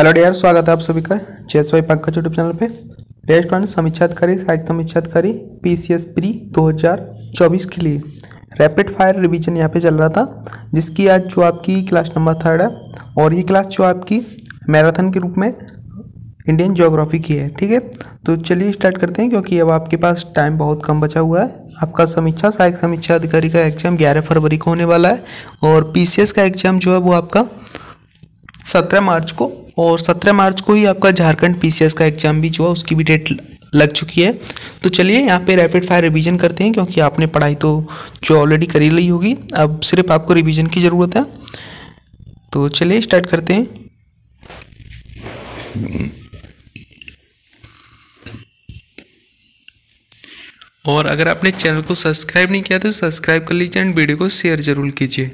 hello dear स्वागत है आप सभी का जयस भाई पंकज यूट्यूब चैनल पे डेयर स्टूडेंट समीक्षाधिकारी सहायक करी पी सी एस प्री दो हज़ार चौबीस के लिए रैपिड फायर रिवीजन यहाँ पे चल रहा था जिसकी आज जो आपकी क्लास नंबर थर्ड है और ये क्लास जो आपकी मैराथन के रूप में इंडियन जोग्राफी की है ठीक है तो चलिए स्टार्ट करते हैं क्योंकि अब आपके पास टाइम बहुत कम बचा हुआ है आपका समीक्षा सहायक समीक्षा अधिकारी का एग्जाम ग्यारह फरवरी को होने वाला है और पीसीएस का एग्जाम जो है वो आपका सत्रह मार्च को और सत्रह मार्च को ही आपका झारखंड पीसीएस का एग्जाम भी जो है उसकी भी डेट लग चुकी है तो चलिए यहाँ पे रैपिड फायर रिवीजन करते हैं क्योंकि आपने पढ़ाई तो जो ऑलरेडी करी ली होगी अब सिर्फ आपको रिवीजन की ज़रूरत है तो चलिए स्टार्ट करते हैं और अगर आपने चैनल को सब्सक्राइब नहीं किया तो सब्सक्राइब कर लीजिए एंड वीडियो को शेयर जरूर कीजिए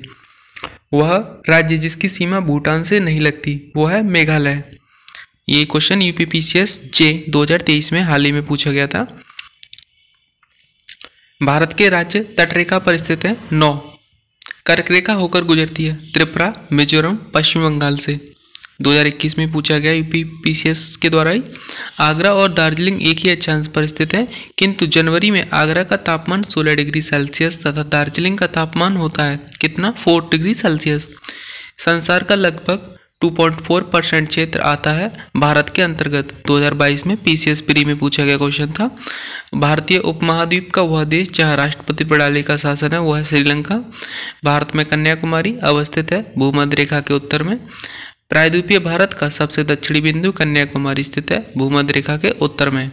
वह राज्य जिसकी सीमा भूटान से नहीं लगती वो है मेघालय ये क्वेश्चन यूपीपीसीएस पी जे 2023 में हाल ही में पूछा गया था भारत के राज्य तटरेखा पर स्थित है नौ कर्क रेखा होकर गुजरती है त्रिपुरा मिजोरम पश्चिम बंगाल से 2021 में पूछा गया यूपी पी के द्वारा ही आगरा और दार्जिलिंग एक ही अच्छा पर स्थित है किंतु जनवरी में आगरा का तापमान 16 डिग्री सेल्सियस तथा दार्जिलिंग का तापमान होता है कितना 4 डिग्री सेल्सियस संसार का लगभग 2.4 परसेंट क्षेत्र आता है भारत के अंतर्गत 2022 में पी प्री में पूछा गया क्वेश्चन था भारतीय उपमहाद्वीप का वह देश जहां राष्ट्रपति प्रणाली का शासन है वह श्रीलंका भारत में कन्याकुमारी अवस्थित है भूमध्य रेखा के उत्तर में प्रायद्वीपीय भारत का सबसे दक्षिणी बिंदु कन्याकुमारी स्थित है भूमध्य रेखा के उत्तर में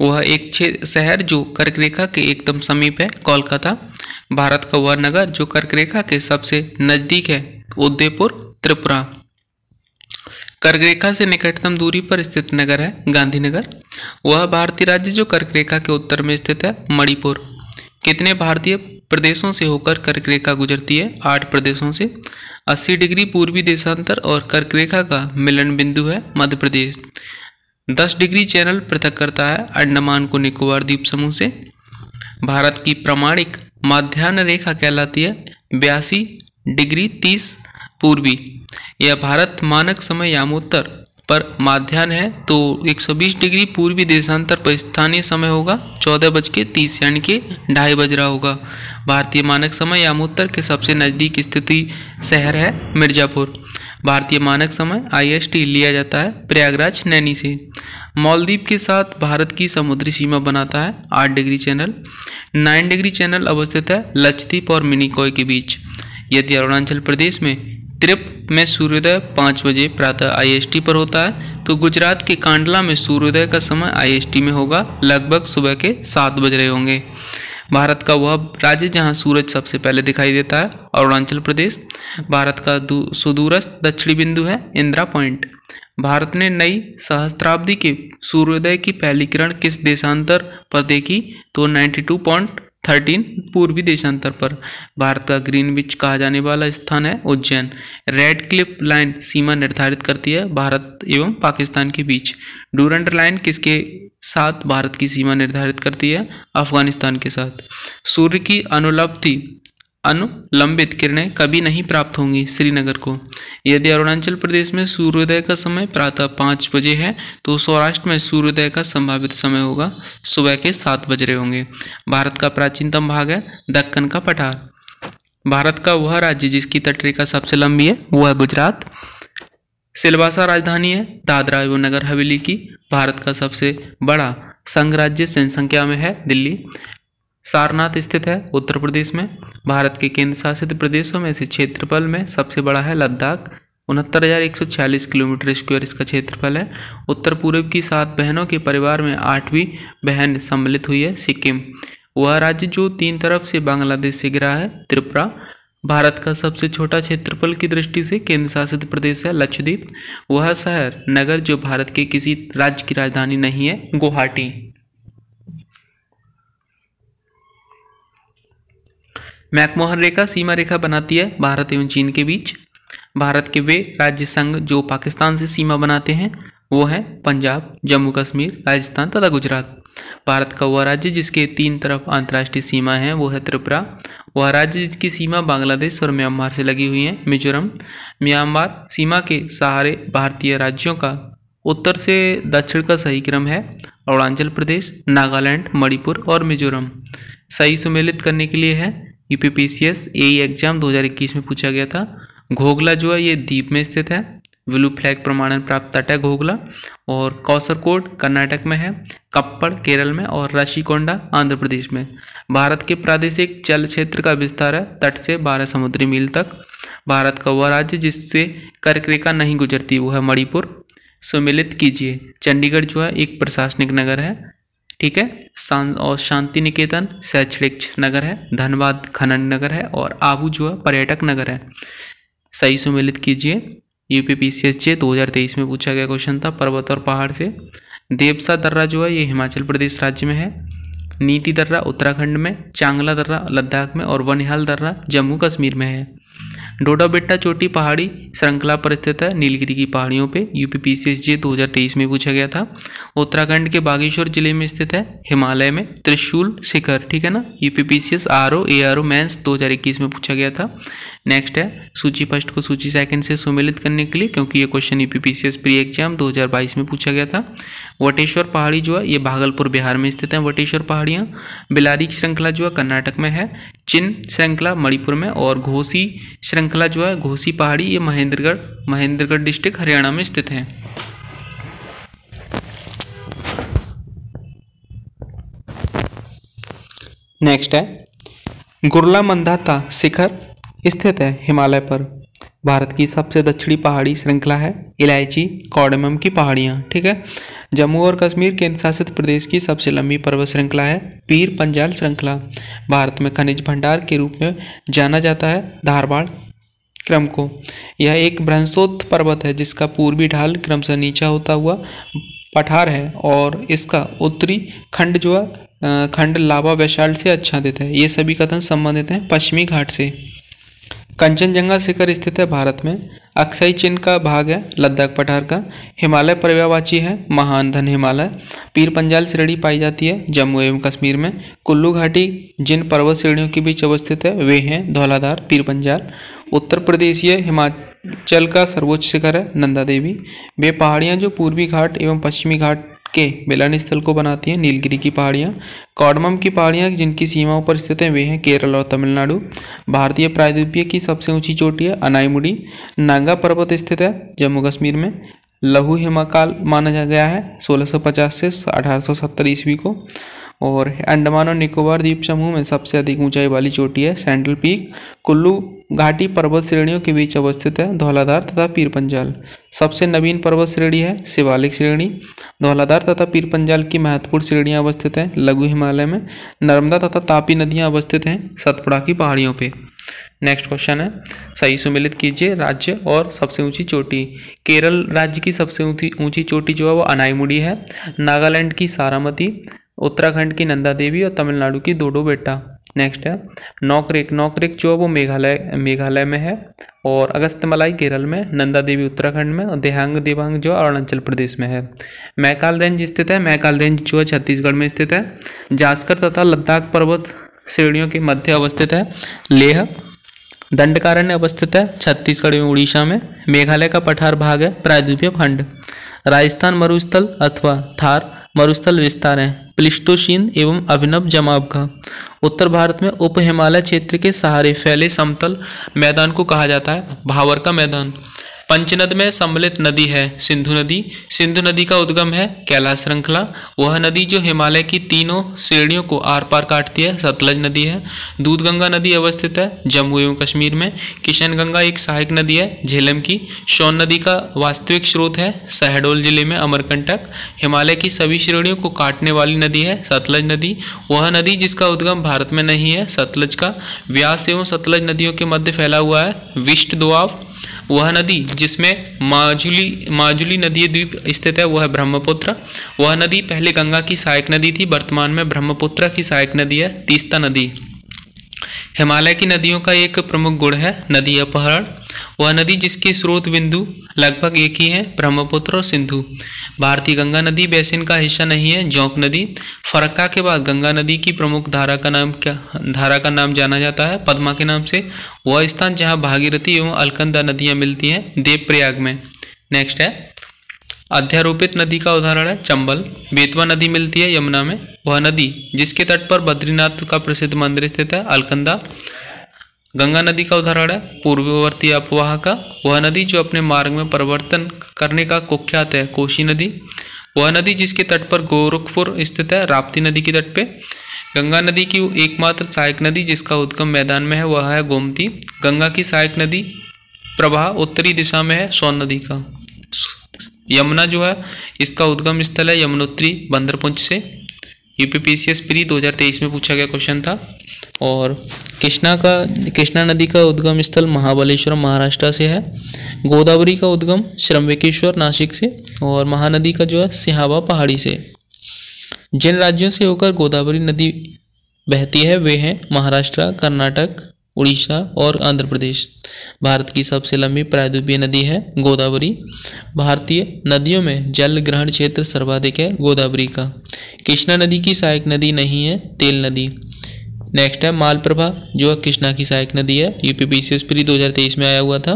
वह एक शहर जो कर्क रेखा के एकदम समीप है कोलकाता भारत का वह नगर जो कर्क रेखा के सबसे नज़दीक है उदयपुर त्रिपुरा कर्क रेखा से निकटतम दूरी पर स्थित नगर है गांधीनगर वह भारतीय राज्य जो कर्क रेखा के उत्तर में स्थित है मणिपुर कितने भारतीय प्रदेशों से होकर कर्क रेखा गुजरती है आठ प्रदेशों से 80 डिग्री पूर्वी देशांतर और कर्क रेखा का मिलन बिंदु है मध्य प्रदेश 10 डिग्री चैनल पृथक करता है अंडमान को निकोबार द्वीप समूह से भारत की प्रमाणिक माध्यान्ह रेखा कहलाती है बयासी डिग्री तीस पूर्वी यह भारत मानक समय यामोत्तर पर माध्यान्ह है तो 120 डिग्री पूर्वी देशांतर पर स्थानीय समय होगा चौदह बज के तीस यानी कि ढाई बज रहा होगा भारतीय मानक समय यामोत्तर के सबसे नज़दीक स्थिति शहर है मिर्ज़ापुर भारतीय मानक समय आईएसटी लिया जाता है प्रयागराज नैनी से मालदीप के साथ भारत की समुद्री सीमा बनाता है आठ degree channel nine degree channel अवस्थित है लक्षद्वीप और मिनीकॉय के बीच यदि अरुणाचल प्रदेश में त्रिप में सूर्योदय पाँच बजे प्रातः आईएसटी पर होता है तो गुजरात के कांडला में सूर्योदय का समय आईएसटी में होगा लगभग सुबह के सात बज रहे होंगे भारत का वह राज्य जहां सूरज सबसे पहले दिखाई देता है अरुणाचल प्रदेश भारत का सुदूरस्थ दक्षिणी बिंदु है इंदिरा पॉइंट भारत ने नई सहस्त्राब्दी के सूर्योदय की पहली किरण किस देशांतर पर देखी तो 92.5 थर्टीन पूर्वी देशांतर पर भारत का ग्रीन बीच कहा जाने वाला स्थान है उज्जैन रेड क्लिप लाइन सीमा निर्धारित करती है भारत एवं पाकिस्तान के बीच डूरेंट लाइन किसके साथ भारत की सीमा निर्धारित करती है अफगानिस्तान के साथ सूर्य की अनुलब्धि अनुलंबित किरणें कभी नहीं प्राप्त होंगी श्रीनगर को यदि अरुणाचल प्रदेश में सूर्योदय का समय प्रातः पाँच बजे है तो सौराष्ट्र में सूर्योदय का संभावित समय होगा सुबह के सात बज रहे होंगे भारत का प्राचीनतम भाग है दक्कन का पठार भारत का वह राज्य जिसकी तटरेखा सबसे लंबी है वह है गुजरात सिलवासा राजधानी है दादरा एवं नगर हवेली की भारत का सबसे बड़ा संघ राज्य जनसंख्या में है दिल्ली सारनाथ स्थित है उत्तर प्रदेश में भारत के केंद्र शासित प्रदेशों में इस क्षेत्रफल में सबसे बड़ा है लद्दाख उनहत्तर हज़ार एक सौ छियालीस किलोमीटर स्क्वायर इसका क्षेत्रफल है उत्तर पूर्व की सात बहनों के परिवार में आठवीं बहन सम्मिलित हुई है सिक्किम वह राज्य जो तीन तरफ से बांग्लादेश से गिरा है त्रिपुरा भारत का सबसे छोटा क्षेत्रफल की दृष्टि से केंद्र शासित प्रदेश है लक्षद्वीप वह शहर नगर जो भारत के किसी राज्य की राजधानी नहीं है गुवाहाटी मैकमोहन रेखा सीमा रेखा बनाती है भारत एवं चीन के बीच भारत के वे राज्य संघ जो पाकिस्तान से सीमा बनाते हैं वो है पंजाब जम्मू कश्मीर राजस्थान तथा गुजरात भारत का वह राज्य जिसके तीन तरफ अंतर्राष्ट्रीय सीमा है वो है त्रिपुरा वह राज्य जिसकी सीमा बांग्लादेश और म्यांमार से लगी हुई है मिजोरम म्यांमार सीमा के सहारे भारतीय राज्यों का उत्तर से दक्षिण का सही क्रम है अरुणाचल प्रदेश नागालैंड मणिपुर और मिजोरम सही सुमेलित करने के लिए है U P P C S A exam e इक्कीस में पूछा गया था घोगला जो है ये द्वीप में स्थित है ब्लू फ्लैग प्रमाणन प्राप्त तट है घोगला और कौसरकोट कर्नाटक में है कप्पड़ केरल में और राशिकोंडा आंध्र प्रदेश में भारत के प्रादेशिक जल क्षेत्र का विस्तार है तट से बारह समुद्री मील तक भारत का वह राज्य जिससे कर्करेखा नहीं गुजरती वो है मणिपुर सुमिलित कीजिए चंडीगढ़ जो है एक प्रशासनिक नगर है ठीक है शां और शांति निकेतन शैक्षणिक नगर है धनबाद खनन नगर है और आबू जो है पर्यटक नगर है सही सुमिलित कीजिए यूपी पी सी एस दो हज़ार तेईस में पूछा गया क्वेश्चन था पर्वत और पहाड़ से देवसा दर्रा जो है ये हिमाचल प्रदेश राज्य में है नीति दर्रा उत्तराखंड में चांगला दर्रा लद्दाख में और वनिहाल दर्रा जम्मू कश्मीर में है डोडा बेट्टा चोटी पहाड़ी श्रृंखला पर स्थित है नीलगिरी की पहाड़ियों पे यूपी पी सी 2023 में पूछा गया था उत्तराखंड के बागेश्वर जिले में स्थित है हिमालय में त्रिशूल शिखर ठीक है ना U P C S R O A R O mains दो में पूछा गया था नेक्स्ट है सूची फर्स्ट को सूची सेकंड से सुमिलित करने के लिए क्योंकि ये क्वेश्चन पी प्री एग्जाम 2022 में पूछा गया था वटेश्वर पहाड़ी जो है ये भागलपुर बिहार में स्थित है वटेश्वर पहाड़ियाँ बिलारी श्रृंखला जो है कर्नाटक में है चिन श्रृंखला मणिपुर में और घोसी श्रृंखला जो है घोसी पहाड़ी ये महेंद्रगढ़ महेंद्रगढ़ डिस्ट्रिक्ट हरियाणा में स्थित है नेक्स्ट है गुरला मंदाता शिखर स्थित है हिमालय पर भारत की सबसे दक्षिणी पहाड़ी श्रृंखला है इलायची कौडमम की पहाड़ियाँ ठीक है जम्मू और कश्मीर केंद्र शासित प्रदेश की सबसे लंबी पर्वत श्रृंखला है पीर पंजाल श्रृंखला भारत में खनिज भंडार के रूप में जाना जाता है धारवाड़ क्रम को यह एक भ्रंशोत्थ पर्वत है जिसका पूर्वी ढाल क्रम से नीचा होता हुआ पठार है और इसका उत्तरी खंड जो है खंड लावा वैशाल से देता है ये सभी कथन संबंधित हैं पश्चिमी घाट से कंचनजंगा शिखर स्थित है भारत में अक्षय चिन्ह का भाग है लद्दाख पठार का हिमालय पर्यावाची है महान धन हिमालय पीर पंजाल श्रेणी पाई जाती है जम्मू एवं कश्मीर में कुल्लू घाटी जिन पर्वत श्रेणियों के बीच अवस्थित है वे हैं धौलाधार पीर पंजाल उत्तर प्रदेशीय हिमाचल का सर्वोच्च शिखर है नंदा देवी वे पहाड़ियाँ जो पूर्वी घाट एवं पश्चिमी घाट के मिलन स्थल को बनाती हैं नीलगिरी की पहाड़ियाँ कॉडमम की पहाड़ियाँ जिनकी सीमाओं पर स्थित हैं वे हैं केरल और तमिलनाडु भारतीय प्रायद्वीपीय की सबसे ऊंची चोटी है अनाईमुडी नांगा पर्वत स्थित है जम्मू कश्मीर में लहु हिमाकाल माना गया है 1650 से 1870 ईस्वी को और अंडमान और निकोबार द्वीप समूह में सबसे अधिक ऊंचाई वाली चोटी है सैंडल पीक कुल्लू घाटी पर्वत श्रेणियों के बीच अवस्थित है धौलाधार तथा पीरपंजाल सबसे नवीन पर्वत श्रेणी है शिवालिक श्रेणी धौलाधार तथा पीर पंजाल की महत्वपूर्ण श्रेणियाँ अवस्थित हैं लघु हिमालय में नर्मदा तथा तापी नदियाँ अवस्थित हैं सतपुड़ा की पहाड़ियों पर नेक्स्ट क्वेश्चन है सही सुमिलित कीजिए राज्य और सबसे ऊंची चोटी केरल राज्य की सबसे ऊंची ऊंची चोटी जो है वो अनाईमुडी है नागालैंड की सारामती उत्तराखंड की नंदा देवी और तमिलनाडु की दोडो बेटा नेक्स्ट है नौकरिक नौकरिक जो है वो मेघालय मेघालय में है और अगस्तमलाई केरल में नंदा देवी उत्तराखंड में और देहांग देवांग जो अरुणाचल प्रदेश में है मैकाल रेंज स्थित है मैकाल रेंज जो है छत्तीसगढ़ में स्थित है जास्कर तथा लद्दाख पर्वत श्रेणियों के मध्य अवस्थित है लेह दंडकारण्य अवस्थित है छत्तीसगढ़ में उड़ीसा में मेघालय का पठार भाग है प्रायद्वीपीय खंड राजस्थान मरुस्थल अथवा थार मरुस्थल विस्तार है प्लिस्टोशीन एवं अभिनव जमाव का उत्तर भारत में उप हिमालय क्षेत्र के सहारे फैले समतल मैदान को कहा जाता है भावर का मैदान पंचनद में सम्मिलित नदी है सिंधु नदी सिंधु नदी का उद्गम है कैलाश श्रृंखला वह नदी जो हिमालय की तीनों श्रेणियों को आर पार काटती है सतलज नदी है दूधगंगा नदी अवस्थित है जम्मू एवं कश्मीर में किशनगंगा एक सहायक नदी है झेलम की सोन नदी का वास्तविक स्रोत है शहडोल जिले में अमरकंटक हिमालय की सभी श्रेणियों को काटने वाली नदी है सतलज नदी वह नदी जिसका उद्गम भारत में नहीं है सतलज का व्यास एवं सतलज नदियों के मध्य फैला हुआ है विष्ट दुआव वह नदी जिसमें माजुली माजुली नदी द्वीप स्थित है वह है ब्रह्मपुत्र वह नदी पहले गंगा की सहायक नदी थी वर्तमान में ब्रह्मपुत्र की सहायक नदी है तीस्ता नदी हिमालय की नदियों का एक प्रमुख गुण है नदी अपहरण वह नदी जिसके स्रोत बिंदु लगभग एक ही है ब्रह्मपुत्र और सिंधु भारतीय गंगा नदी बेसिन का हिस्सा नहीं है जौक नदी फरक्का के बाद गंगा नदी की प्रमुख धारा का नाम क्या धारा का नाम जाना जाता है पद्मा के नाम से वह स्थान जहाँ भागीरथी एवं अलकंदा नदियाँ मिलती हैं देवप्रयाग में नेक्स्ट है अध्यारोपित नदी का उदाहरण है चंबल बेतवा नदी मिलती है यमुना में वह नदी जिसके तट पर बद्रीनाथ का प्रसिद्ध मंदिर स्थित है अलकंदा गंगा नदी का उदाहरण है पूर्ववर्ती अपवाह का वह नदी जो अपने मार्ग में परिवर्तन करने का कुख्यात है कोशी नदी वह नदी जिसके तट पर गोरखपुर स्थित है राप्ती नदी के तट पे गंगा नदी की एकमात्र सहायक नदी जिसका उद्गम मैदान में है वह है गोमती गंगा की सहायक नदी प्रवाह उत्तरी दिशा में है सोन नदी का यमुना जो है इसका उद्गम स्थल है यमुनोत्री बंदरपुंज से यूपीपीसीएस प्री 2023 में पूछा गया क्वेश्चन था और कृष्णा का कृष्णा नदी का उद्गम स्थल महाबलेश्वरम महाराष्ट्र से है गोदावरी का उद्गम श्रमवेकेश्वर नासिक से और महानदी का जो है सिहावा पहाड़ी से जिन राज्यों से होकर गोदावरी नदी बहती है वे हैं महाराष्ट्र कर्नाटक उड़ीसा और आंध्र प्रदेश भारत की सबसे लंबी प्रायद्वीपीय नदी है गोदावरी भारतीय नदियों में जल ग्रहण क्षेत्र सर्वाधिक है गोदावरी का कृष्णा नदी की सहायक नदी नहीं है तेल नदी नेक्स्ट है मालप्रभा जो है कृष्णा की सहायक नदी है UP P C S pre दो में आया हुआ था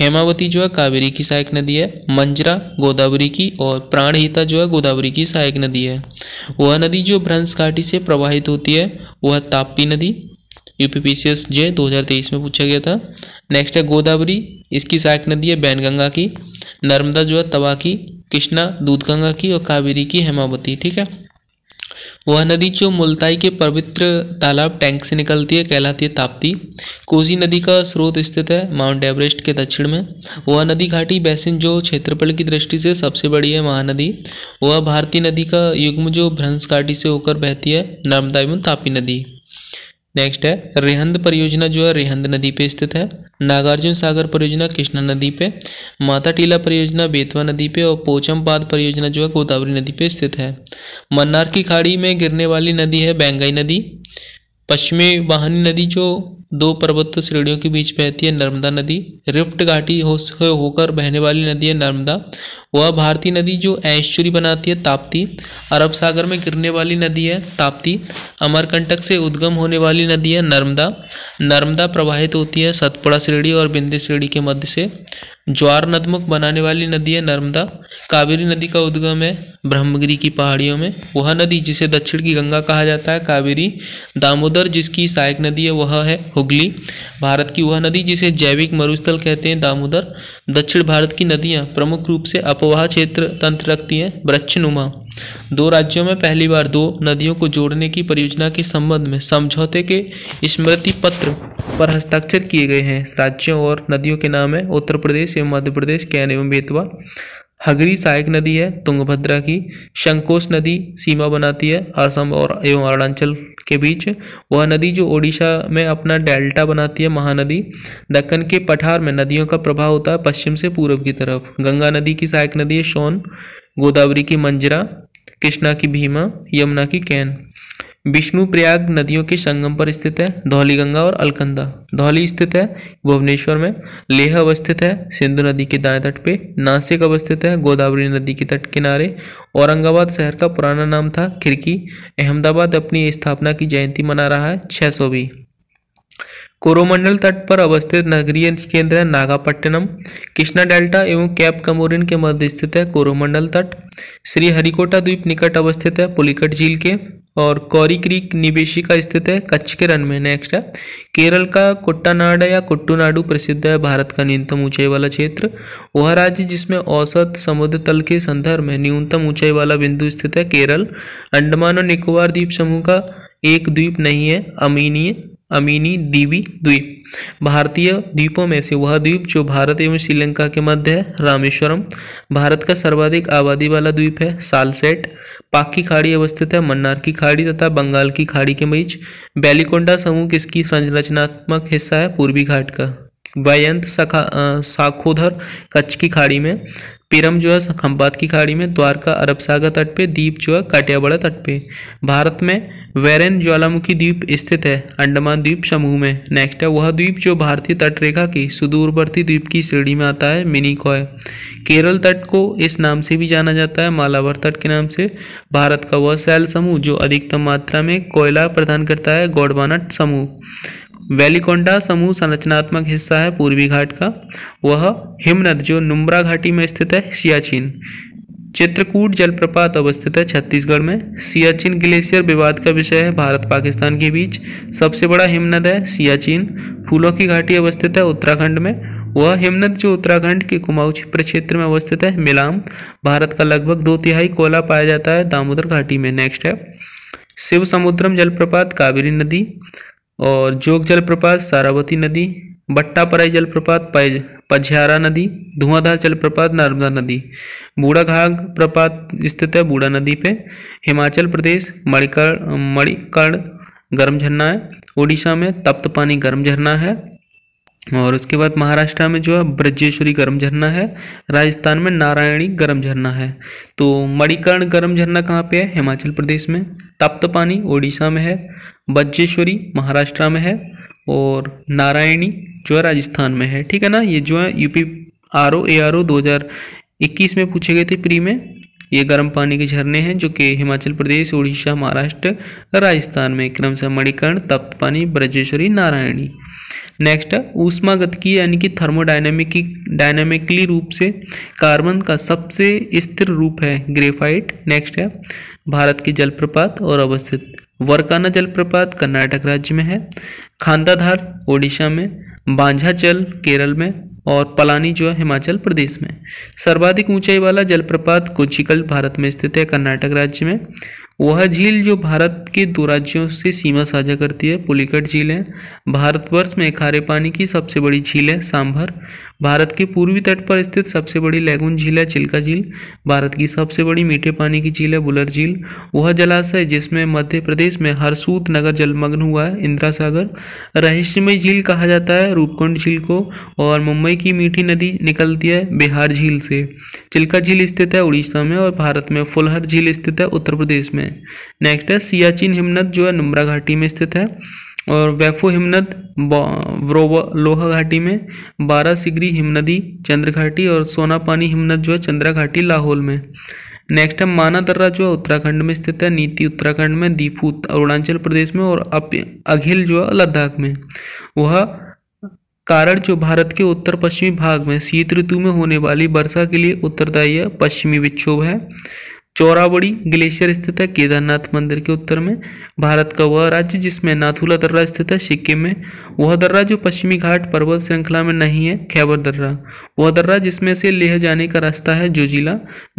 हेमावती जो है कावेरी की सहायक नदी है मंजरा गोदावरी की और प्राणहिता जो है गोदावरी की सहायक नदी है वह नदी जो भ्रंश घाटी से प्रवाहित होती है वह ताप्ती नदी UP P C S J दो में पूछा गया था नेक्स्ट है गोदावरी इसकी सहायक नदी है बैनगंगा की नर्मदा जो है तवा की कृष्णा दूधगंगा की और कावेरी की हेमावती ठीक है वह नदी जो मुल्ताई के पवित्र तालाब टैंक से निकलती है कहलाती है ताप्ती कोसी नदी का स्रोत स्थित है माउंट एवरेस्ट के दक्षिण में वह नदी घाटी बेसिन जो क्षेत्रफल की दृष्टि से सबसे बड़ी है महानदी वह भारतीय नदी का युग्म जो भ्रंस घाटी से होकर बहती है नर्मदा एवं तापी नदी नेक्स्ट है रिहंद परियोजना जो है रिहंद नदी पे स्थित है नागार्जुन सागर परियोजना कृष्णा नदी पे माता टीला परियोजना बेतवा नदी पे और पोचमपाद परियोजना जो है गोदावरी नदी पे स्थित है मन्नार की खाड़ी में गिरने वाली नदी है बैंगई नदी पश्चिमी वाहनी नदी जो दो पर्वत श्रेणियों तो के बीच बहती है नर्मदा नदी रिफ्ट घाटी होकर बहने वाली नदी है नर्मदा वह भारतीय नदी जो ऐश्चुरी बनाती है ताप्ती अरब सागर में गिरने वाली नदी है ताप्ती अमरकंटक से उद्गम होने वाली नदी है नर्मदा नर्मदा प्रवाहित होती है सतपुड़ा श्रेणी और बिंदी श्रेणी के मध्य से ज्वार नदमुख बनाने वाली नदी है नर्मदा कावेरी नदी का उद्गम है ब्रह्मगिरी की पहाड़ियों में वह नदी जिसे दक्षिण की गंगा कहा जाता है कावेरी दामोदर जिसकी सहायक नदी है वह है हुगली भारत की वह नदी जिसे जैविक मरुस्थल कहते हैं दामोदर दक्षिण भारत की नदियां प्रमुख रूप से अपवाह क्षेत्र तंत्र रखती हैं वृक्षनुमा दो राज्यों में पहली बार दो नदियों को जोड़ने की परियोजना के संबंध में समझौते के स्मृति पत्र पर हस्ताक्षर किए गए हैं राज्यों और नदियों के नाम है उत्तर प्रदेश एवं मध्य प्रदेश कैन एवं बेतवा हगरी सहायक नदी है तुंगभद्रा की शंकोश नदी सीमा बनाती है असम और एवं अरुणाचल के बीच वह नदी जो ओडिशा में अपना डेल्टा बनाती है महानदी दक्कन के पठार में नदियों का प्रभाव होता है पश्चिम से पूर्व की तरफ गंगा नदी की सहायक नदी है शोन गोदावरी की मंजरा कृष्णा की भीमा यमुना की कैन विष्णुप्रयाग नदियों के संगम पर स्थित है धौली गंगा और अलकंदा धौली स्थित है भुवनेश्वर में लेह अवस्थित है सिंधु नदी के दाएं तट पे नासिक अवस्थित है गोदावरी नदी के तट किनारे औरंगाबाद शहर का पुराना नाम था खिड़की अहमदाबाद अपनी स्थापना की जयंती मना रहा है छः भी कोरोमंडल तट पर अवस्थित नगरीय केंद्र है नागापट्टनम कृष्णा डेल्टा एवं कैप कमोरिन के मध्य स्थित है कोरोमंडल तट श्री हरिकोटा द्वीप निकट अवस्थित है पुलिकट झील के और कौरी क्रीक निवेशिका स्थित है कच्छ के रन में नेक्स्ट है केरल का कोट्टानाडा या कोट्टुनाडु प्रसिद्ध है भारत का न्यूनतम ऊंचाई वाला क्षेत्र वह राज्य जिसमें औसत समुद्र तल के संदर्भ में न्यूनतम ऊंचाई वाला बिंदु स्थित है केरल अंडमान और निकोबार द्वीप समूह का एक द्वीप नहीं है अमीनीय अमीनी दीवी द्वीप भारतीय द्वीपों में से वह द्वीप जो भारत एवं श्रीलंका के मध्य है रामेश्वरम भारत का सर्वाधिक आबादी वाला द्वीप है सालसेट पाक की खाड़ी अवस्थित है मन्नार की खाड़ी तथा बंगाल की खाड़ी के बीच बेलिकोंडा समूह किसकी संरचनात्मक हिस्सा है पूर्वी घाट का वयंत साखोधर कच्छ की खाड़ी में पिरम जो है खम्बात की खाड़ी में द्वारका अरब सागर तट पे द्वीप जो है काटियावाड़ा तट पे भारत में वेरेन ज्वालामुखी द्वीप स्थित है अंडमान द्वीप समूह में नेक्स्ट है वह द्वीप जो भारतीय तटरेखा की सुदूरवर्ती द्वीप की श्रेणी में आता है मिनीकॉय केरल तट को इस नाम से भी जाना जाता है मालाबार तट के नाम से भारत का वह सैल समूह जो अधिकतम मात्रा में कोयला प्रदान करता है गौड़वानट समूह वैलीकोंडा समूह संरचनात्मक हिस्सा है पूर्वी घाट का वह हिमनद जो नुम्ब्रा घाटी में स्थित है सियाचिन चित्रकूट जलप्रपात अवस्थित है छत्तीसगढ़ में सियाचिन ग्लेशियर विवाद का विषय है भारत पाकिस्तान के बीच सबसे बड़ा हिमनद है सियाचिन फूलों की घाटी अवस्थित है उत्तराखंड में वह हिमनद जो उत्तराखंड के कुमाऊं प्रक्षेत्र में अवस्थित है मिलाम भारत का लगभग दो तिहाई कोला पाया जाता है दामोदर घाटी में नेक्स्ट है शिव समुद्रम जलप्रपात कावेरी नदी और जोग जलप्रपात सारावती नदी बट्टापराई जलप्रपात पझियारा नदी धुआंधार जलप्रपात नर्मदा नदी बूढ़ाघाग प्रपात स्थित है बूढ़ा नदी पे हिमाचल प्रदेश मणिकर्ण मणिकर्ण गर्म झरना है उड़ीसा में तप्त पानी गर्म झरना है और उसके बाद महाराष्ट्र में जो है ब्रजेश्वरी गर्म झरना है राजस्थान में नारायणी गर्म झरना है तो मणिकर्ण गर्म झरना कहाँ पे है हिमाचल प्रदेश में तप्त पानी ओडिशा में है ब्रजेश्वरी महाराष्ट्र में है और नारायणी जो है राजस्थान में है ठीक है ना ये जो है UP R O A R O दो हज़ार इक्कीस में पूछे गए थे प्री में ये गर्म पानी के झरने हैं जो कि हिमाचल प्रदेश उड़ीसा महाराष्ट्र राजस्थान में क्रमशः मणिकर्ण तप्त पानी ब्रजेश्वरी नारायणी नेक्स्ट ऊष्मा ऊष्मागतिकी यानी कि थर्मोडाइनमिकी डायनेमिकली रूप से कार्बन का सबसे स्थिर रूप है ग्रेफाइट नेक्स्ट है भारत के जलप्रपात और अवस्थित वरकाना जलप्रपात कर्नाटक राज्य में है खांदाधार ओडिशा में बांझाचल केरल में और पलानी जो है हिमाचल प्रदेश में सर्वाधिक ऊंचाई वाला जलप्रपात कोचिकल भारत में स्थित है कर्नाटक राज्य में वह झील जो भारत के दो राज्यों से सीमा साझा करती है पुलिकट झील है भारतवर्ष में खारे पानी की सबसे बड़ी झील है सांभर भारत के पूर्वी तट पर स्थित सबसे बड़ी लैगून झील है चिल्का झील भारत की सबसे बड़ी मीठे पानी की झील है बुलर झील वह जलाशय जिसमें मध्य प्रदेश में हरसूत नगर जलमग्न हुआ है इंदिरा सागर रहस्यमय झील कहा जाता है रूपकुंड झील को और मुंबई की मीठी नदी निकलती है बिहार झील से चिल्का झील स्थित है उड़ीसा में और भारत में फुलहर झील स्थित है उत्तर प्रदेश में नेक्स्ट है सियाचिन हिमनद जो है नुमरा घाटी में स्थित है और वैफो हिमनद लोहा घाटी में बारह सिगरी हिमनदी चंद्र घाटी और सोनापानी हिमनद जो है चंद्रा घाटी लाहौल में नेक्स्ट है माना दर्रा जो है उत्तराखंड में स्थित है नीति उत्तराखंड में दीपू अरुणाचल प्रदेश में और अघिल जो है लद्दाख में वह कारण जो भारत के उत्तर पश्चिमी भाग में शीत ऋतु में होने वाली वर्षा के लिए उत्तरदायी पश्चिमी विक्षोभ है चौरावड़ी ग्लेशियर स्थित है केदारनाथ मंदिर के उत्तर में भारत का वह राज्य जिसमें नाथुला दर्रा स्थित है सिक्किम में वह दर्रा जो पश्चिमी घाट पर्वत श्रृंखला में नहीं है खैबर दर्रा वह दर्रा जिसमें से लेह जाने का रास्ता है जोजिला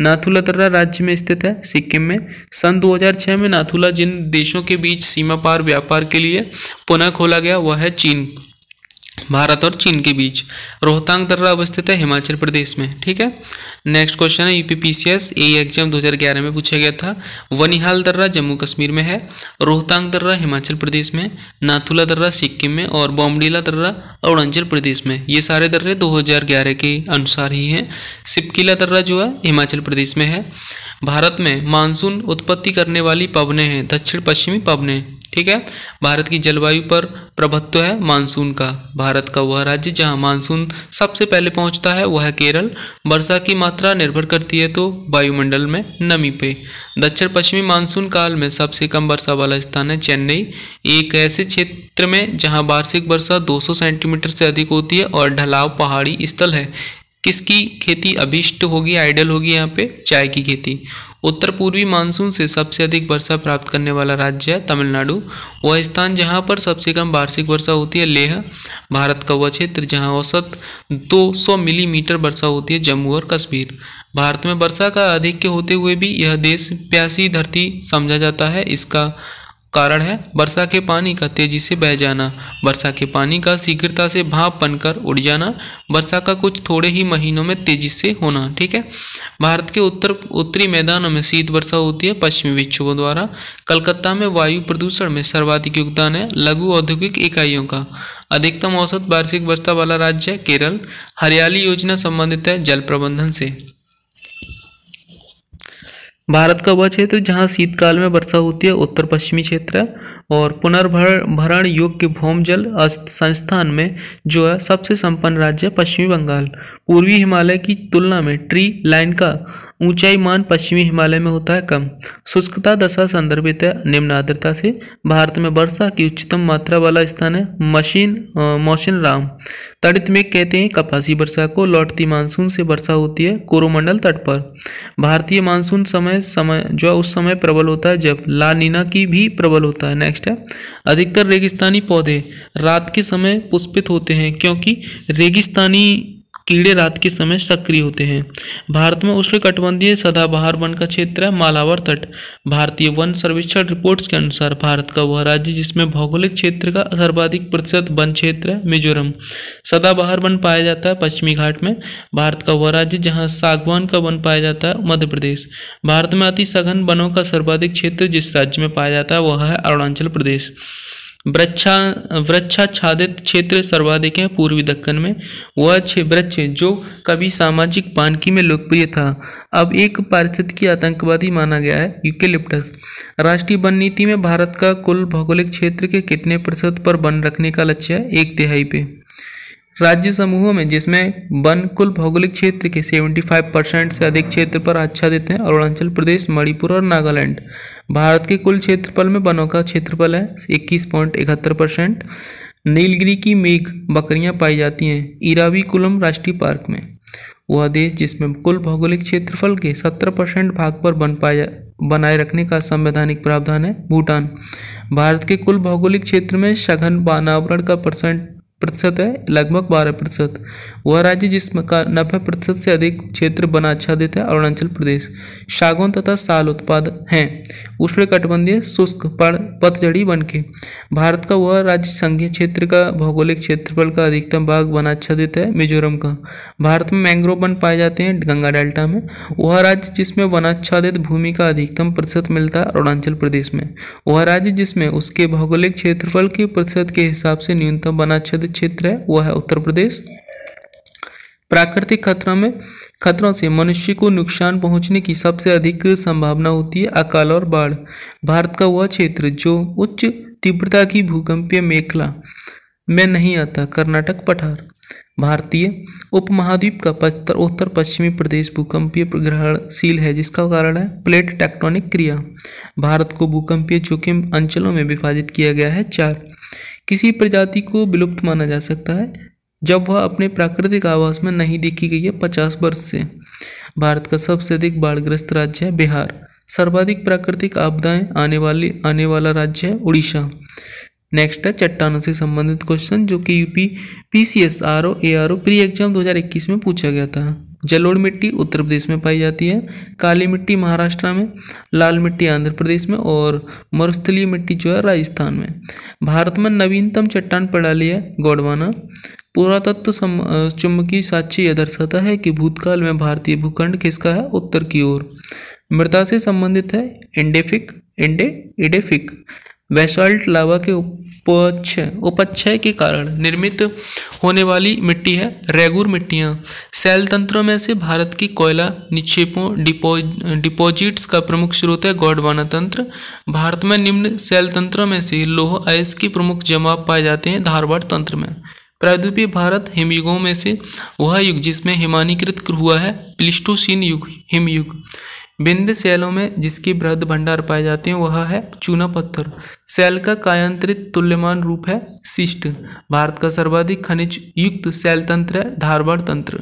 नाथुला दर्रा राज्य में स्थित है सिक्किम में सन 2006 में नाथुला जिन देशों के बीच सीमा पार व्यापार के लिए पुनः खोला गया वह है चीन भारत और चीन के बीच रोहतांग दर्रा अवस्थित है हिमाचल प्रदेश में ठीक है नेक्स्ट क्वेश्चन है यूपीपीसीएस ए एग्जाम 2011 में पूछा गया था वनिहाल दर्रा जम्मू कश्मीर में है रोहतांग दर्रा हिमाचल प्रदेश में नाथुला दर्रा सिक्किम में और बॉम्बडीला दर्रा अरुणाचल प्रदेश में ये सारे दर्रे दो के अनुसार ही हैं सिपकीला दर्रा जो है हिमाचल प्रदेश में है भारत में मानसून उत्पत्ति करने वाली पवने हैं दक्षिण पश्चिमी पवने ठीक है भारत की जलवायु पर प्रभुत्व है मानसून का भारत का वह राज्य जहां मानसून सबसे पहले पहुंचता है वह है केरल वर्षा की मात्रा निर्भर करती है तो वायुमंडल में नमी पे दक्षिण पश्चिमी मानसून काल में सबसे कम वर्षा वाला स्थान है चेन्नई एक ऐसे क्षेत्र में जहाँ वार्षिक वर्षा 200 सेंटीमीटर से अधिक होती है और ढलाव पहाड़ी स्थल है किसकी खेती अभिष्ट होगी आइडल होगी यहाँ पे चाय की खेती उत्तर पूर्वी मानसून से सबसे अधिक वर्षा प्राप्त करने वाला राज्य है तमिलनाडु वह स्थान जहाँ पर सबसे कम वार्षिक वर्षा होती है लेह भारत का वह क्षेत्र जहाँ औसत 200 मिलीमीटर वर्षा होती है जम्मू और कश्मीर भारत में वर्षा का अधिक होते हुए भी यह देश प्यासी धरती समझा जाता है इसका कारण है वर्षा के पानी का तेजी से बह जाना वर्षा के पानी का शीघ्रता से भाप बनकर उड़ जाना वर्षा का कुछ थोड़े ही महीनों में तेजी से होना ठीक है भारत के उत्तर उत्तरी मैदानों में शीत वर्षा होती है पश्चिमी विक्षोभों द्वारा कलकत्ता में वायु प्रदूषण में सर्वाधिक योगदान है लघु औद्योगिक इकाइयों का अधिकतम औसत वार्षिक वर्षा वाला राज्य है केरल हरियाली योजना संबंधित है जल प्रबंधन से भारत का वह क्षेत्र जहाँ शीतकाल में वर्षा होती है उत्तर पश्चिमी क्षेत्र है और पुनर्भरण योग्य जल संस्थान में जो है सबसे संपन्न राज्य है पश्चिमी बंगाल पूर्वी हिमालय की तुलना में ट्री लाइन का ऊंचाई मान पश्चिमी हिमालय में होता है कम शुष्कता दशा संदर्भित है निम्न आर्द्रता से भारत में वर्षा की उच्चतम मात्रा वाला स्थान है मशीन मौसिन राम तड़ित में कहते हैं कपासी वर्षा को लौटती मानसून से वर्षा होती है कोरोमंडल तट पर भारतीय मानसून समय समय जो उस समय प्रबल होता है जब लानीना की भी प्रबल होता है नेक्स्ट है अधिकतर रेगिस्तानी पौधे रात के समय पुष्पित होते हैं क्योंकि रेगिस्तानी कीड़े रात के समय सक्रिय होते हैं भारत में उष्णकटिबंधीय सदाबहार वन का क्षेत्र है मालावर तट भारतीय वन सर्वेक्षण रिपोर्ट्स के अनुसार भारत का वह राज्य जिसमें भौगोलिक क्षेत्र का सर्वाधिक प्रतिशत वन क्षेत्र है मिजोरम सदाबहार वन पाया जाता है पश्चिमी घाट में भारत का वह राज्य जहाँ सागवान का वन पाया जाता है मध्य प्रदेश भारत में अति सघन वनों का सर्वाधिक क्षेत्र जिस राज्य में पाया जाता है वह है अरुणाचल प्रदेश वृक्षा वृक्षाच्छादित क्षेत्र सर्वाधिक है पूर्वी दक्कन में वह वृक्ष जो कभी सामाजिक पानकी में लोकप्रिय था अब एक पारिस्थितिकी आतंकवादी माना गया है यूकेलिप्टस राष्ट्रीय वन नीति में भारत का कुल भौगोलिक क्षेत्र के कितने प्रतिशत पर वन रखने का लक्ष्य है एक तिहाई पे राज्य समूहों में जिसमें वन कुल भौगोलिक क्षेत्र के 75 परसेंट से अधिक क्षेत्र पर देते हैं अरुणाचल प्रदेश मणिपुर और नागालैंड भारत के कुल क्षेत्रफल में वनों का क्षेत्रफल है इक्कीस पॉइंट इकहत्तर परसेंट नीलगिरी की मेघ बकरियां पाई जाती हैं इरावी कुलम राष्ट्रीय पार्क में वह देश जिसमें कुल भौगोलिक क्षेत्रफल के 70 परसेंट भाग पर बन पाया बनाए रखने का संवैधानिक प्रावधान है भूटान भारत के कुल भौगोलिक क्षेत्र में सघन वनावरण का परसेंट प्रतिशत है लगभग बारह प्रतिशत वह राज्य जिसका नब्बे प्रतिशत से अधिक क्षेत्र बना अच्छा है अरुणाचल प्रदेश सागौन तथा साल उत्पाद हैं उष्णकटिबंधीय शुष्क पतझड़ी वन के भारत का वह राज्य संघीय क्षेत्र का भौगोलिक क्षेत्रफल का अधिकतम भाग वनाच्छादित है मिजोरम का भारत में मैंग्रोव वन पाए जाते हैं गंगा डेल्टा में वह राज्य जिसमें वनाच्छादित भूमि का अधिकतम प्रतिशत मिलता है अरुणाचल प्रदेश में वह राज्य जिसमें उसके भौगोलिक क्षेत्रफल के प्रतिशत के हिसाब से न्यूनतम वनाच्छादित संबंधित क्षेत्र है वह है उत्तर प्रदेश प्राकृतिक खतरों में खतरों से मनुष्य को नुकसान पहुंचने की सबसे अधिक संभावना होती है अकाल और बाढ़ भारत का वह क्षेत्र जो उच्च तीव्रता की भूकंपीय मेखला में नहीं आता कर्नाटक पठार भारतीय उपमहाद्वीप का पत्तर उत्तर पश्चिमी प्रदेश भूकंपीय ग्रहणशील है जिसका कारण है प्लेट टेक्टोनिक क्रिया भारत को भूकंपीय जोखिम अंचलों में विभाजित किया गया है चार किसी प्रजाति को विलुप्त माना जा सकता है जब वह अपने प्राकृतिक आवास में नहीं देखी गई है पचास वर्ष से भारत का सबसे अधिक बाढ़ग्रस्त राज्य है बिहार सर्वाधिक प्राकृतिक आपदाएं आने वाली आने वाला राज्य है उड़ीसा नेक्स्ट है चट्टानों से संबंधित क्वेश्चन जो कि UP P C S R O A R O pre exam 2021 में पूछा गया था जलोड़ मिट्टी उत्तर प्रदेश में पाई जाती है काली मिट्टी महाराष्ट्र में लाल मिट्टी आंध्र प्रदेश में और मरुस्थलीय मिट्टी जो है राजस्थान में भारत में नवीनतम चट्टान प्रणाली है गोडवाना पुरातत्व तो चुंबकीय साक्षी यह दर्शाता है कि भूतकाल में भारतीय भूखंड किसका है उत्तर की ओर मृदा से संबंधित है इंडेफिक इंडे इडेफिक बेसल्ट लावा के उपच उपक्षय के कारण निर्मित होने वाली मिट्टी है रेगुर मिट्टियाँ सेल तंत्रों में से भारत की कोयला निक्षेपों डिपो डिपॉजिट्स का प्रमुख स्रोत है गौडवाना तंत्र भारत में निम्न सेल तंत्रों में से लोह आयस की प्रमुख जमाव पाए जाते हैं धारवाड़ तंत्र में प्रायद्वीपीय भारत हिमयुगों में से वह युग जिसमें हिमानीकृत हुआ है प्लिस्टोसिन युग हिमयुग बिंद शैलों में जिसकी बृहद भंडार पाए जाते हैं वह है चूना पत्थर सेल का कायांतरित तुल्यमान रूप है शिष्ट भारत का सर्वाधिक खनिज युक्त सेल तंत्र है धारवाड़ तंत्र